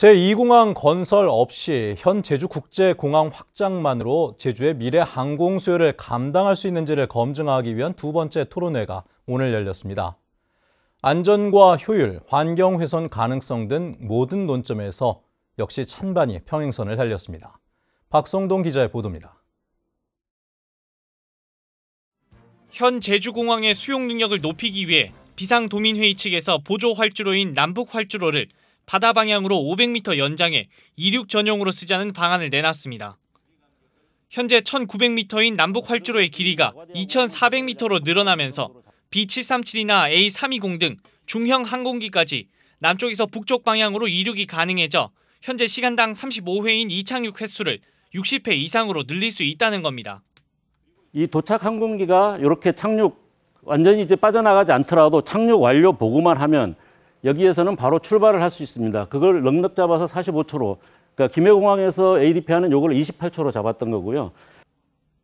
제2공항 건설 없이 현 제주국제공항 확장만으로 제주의 미래 항공 수요를 감당할 수 있는지를 검증하기 위한 두 번째 토론회가 오늘 열렸습니다. 안전과 효율, 환경 훼손 가능성 등 모든 논점에서 역시 찬반이 평행선을 달렸습니다. 박성동 기자의 보도입니다. 현 제주공항의 수용 능력을 높이기 위해 비상도민회의 측에서 보조 활주로인 남북 활주로를 바다 방향으로 500m 연장해 이륙 전용으로 쓰자는 방안을 내놨습니다. 현재 1900m인 남북 활주로의 길이가 2400m로 늘어나면서 B737이나 A320 등 중형 항공기까지 남쪽에서 북쪽 방향으로 이륙이 가능해져 현재 시간당 35회인 이착륙 횟수를 60회 이상으로 늘릴 수 있다는 겁니다. 이 도착 항공기가 이렇게 착륙 완전히 이제 빠져나가지 않더라도 착륙 완료 보고만 하면 여기에서는 바로 출발을 할 수 있습니다. 그걸 넉넉 잡아서 45초로, 그러니까 김해공항에서 ADP하는 요걸 28초로 잡았던 거고요.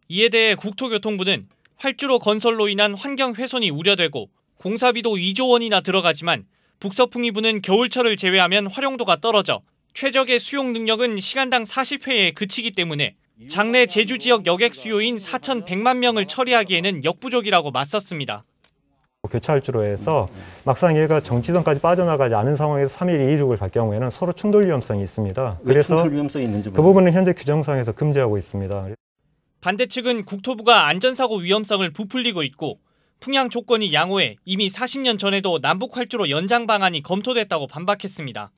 이에 대해 국토교통부는 활주로 건설로 인한 환경 훼손이 우려되고 공사비도 2조 원이나 들어가지만 북서풍이 부는 겨울철을 제외하면 활용도가 떨어져 최적의 수용 능력은 시간당 40회에 그치기 때문에 장래 제주 지역 여객 수요인 4,100만 명을 처리하기에는 역부족이라고 맞섰습니다. 뭐 교차할주로 해서 막상 얘가 정치선까지 빠져나가지 않은 상황에서 3일 이일육을갈 경우에는 서로 충돌 위험성이 있습니다. 그래서 충돌 위험성이 있는지 그 부분은 현재 규정상에서 금지하고 있습니다. 반대 측은 국토부가 안전사고 위험성을 부풀리고 있고 풍향 조건이 양호해 이미 40년 전에도 남북 활주로 연장 방안이 검토됐다고 반박했습니다.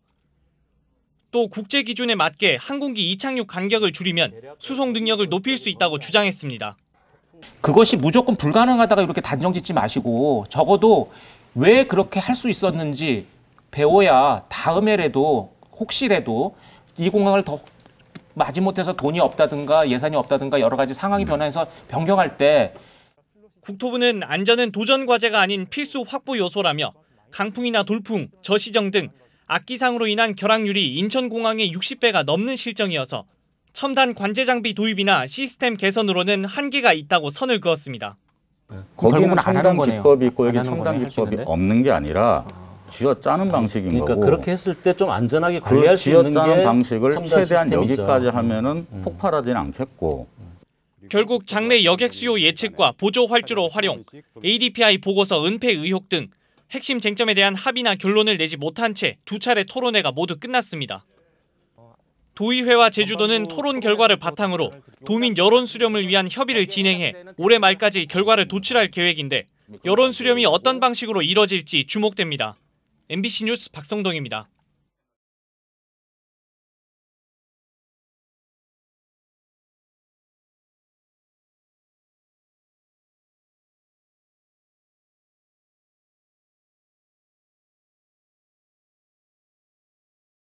또 국제 기준에 맞게 항공기 이착륙 간격을 줄이면 수송 능력을 높일 수 있다고 주장했습니다. 그것이 무조건 불가능하다가 이렇게 단정 짓지 마시고 적어도 왜 그렇게 할 수 있었는지 배워야 다음에라도 혹시라도 이 공항을 더 마지못해서 돈이 없다든가 예산이 없다든가 여러 가지 상황이 음. 변화해서 변경할 때 국토부는 안전은 도전 과제가 아닌 필수 확보 요소라며 강풍이나 돌풍, 저시정 등 악기상으로 인한 결항률이 인천공항의 60배가 넘는 실정이어서 첨단 관제 장비 도입이나 시스템 개선으로는 한계가 있다고 선을 그었습니다. 네. 네. 거기는 첨단 기법이 있고 여기 첨단 기법이 없는 게 아니라 아. 쥐어 짜는 그러니까 방식인 그러니까 거고. 그렇게 했을 때 좀 안전하게 관리할 수 있는 게 방식을 최대한 여기까지 음. 하면은 음. 폭발하지는 않겠고. 결국 장래 여객 수요 예측과 보조 활주로 활용, ADPI 보고서 은폐 의혹 등 핵심 쟁점에 대한 합의나 결론을 내지 못한 채 두 차례 토론회가 모두 끝났습니다. 도의회와 제주도는 토론 결과를 바탕으로 도민 여론 수렴을 위한 협의를 진행해 올해 말까지 결과를 도출할 계획인데 여론 수렴이 어떤 방식으로 이뤄질지 주목됩니다. MBC 뉴스 박성동입니다.